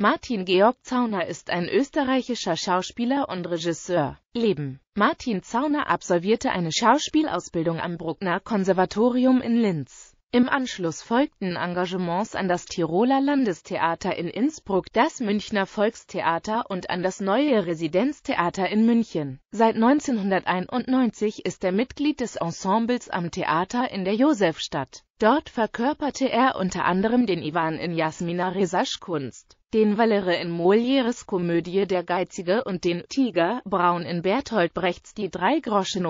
Martin Georg Zauner ist ein österreichischer Schauspieler und Regisseur. Leben Martin Zauner absolvierte eine Schauspielausbildung am Bruckner Konservatorium in Linz. Im Anschluss folgten Engagements an das Tiroler Landestheater in Innsbruck, das Münchner Volkstheater und an das neue Residenztheater in München. Seit 1991 ist er Mitglied des Ensembles am Theater in der Josefstadt. Dort verkörperte er unter anderem den Ivan in Jasmina Resasch Kunst, den Valere in Molieres Komödie Der Geizige und den Tiger Braun in Bertolt Brechts Die Drei Groschen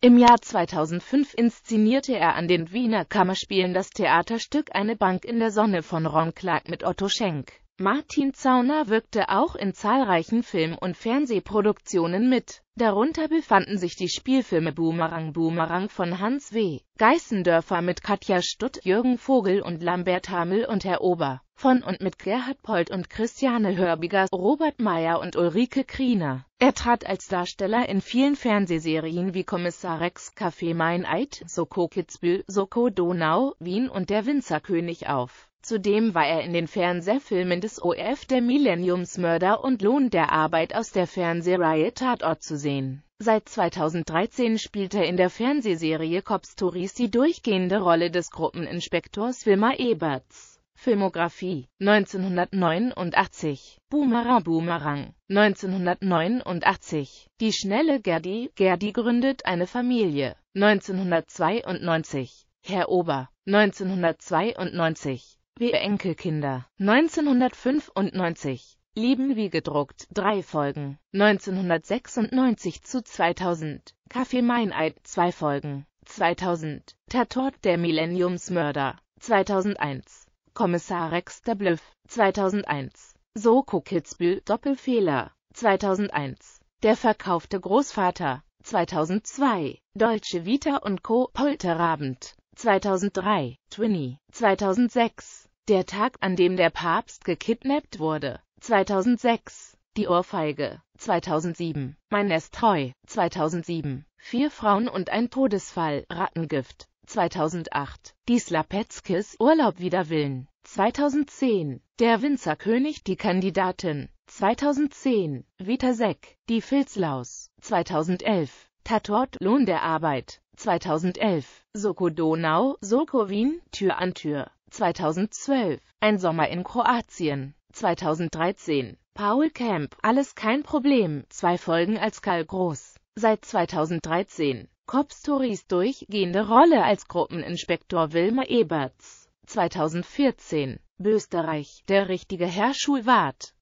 im Jahr 2005 inszenierte er an den Wiener Kammerspielen das Theaterstück Eine Bank in der Sonne von Ron Clark mit Otto Schenk. Martin Zauner wirkte auch in zahlreichen Film- und Fernsehproduktionen mit. Darunter befanden sich die Spielfilme Boomerang Boomerang von Hans W. Geißendörfer mit Katja Stutt, Jürgen Vogel und Lambert Hamel und Herr Ober von und mit Gerhard Polt und Christiane Hörbiger, Robert Meyer und Ulrike Kriener. Er trat als Darsteller in vielen Fernsehserien wie Kommissar Rex, Café Meineid, Soko Kitzbühel, Soko Donau, Wien und Der Winzerkönig auf. Zudem war er in den Fernsehfilmen des ORF der Millenniumsmörder und Lohn der Arbeit aus der Fernsehreihe Tatort zu sehen. Seit 2013 spielt er in der Fernsehserie Cops Touris die durchgehende Rolle des Gruppeninspektors Wilmar Eberts. Filmografie 1989 Boomerang Boomerang 1989 Die schnelle Gerdi Gerdi gründet eine Familie 1992 Herr Ober 1992 Wir Enkelkinder 1995 Lieben wie gedruckt, drei Folgen, 1996 zu 2000, Kaffee Meineid, zwei Folgen, 2000, Tatort der Millenniumsmörder, 2001. Kommissar Rex der Bluff, 2001. Soko Kitzbühel, Doppelfehler, 2001. Der verkaufte Großvater, 2002. Deutsche Vita und Co. Polterabend, 2003. Twinny, 2006. Der Tag, an dem der Papst gekidnappt wurde, 2006. Die Ohrfeige, 2007. Mein Nest treu, 2007. Vier Frauen und ein Todesfall, Rattengift, 2008, die Slapetskis, Urlaub wider Willen, 2010, der Winzerkönig, die Kandidatin, 2010, Vitasek, die Filzlaus, 2011, Tatort, Lohn der Arbeit, 2011, Soko Donau, Soko Wien, Tür an Tür, 2012, Ein Sommer in Kroatien, 2013, Paul Camp, Alles kein Problem, zwei Folgen als Karl Groß, seit 2013, Kopstoris durchgehende Rolle als Gruppeninspektor Wilmer Eberts. 2014 Österreich, der richtige Herr Schulwart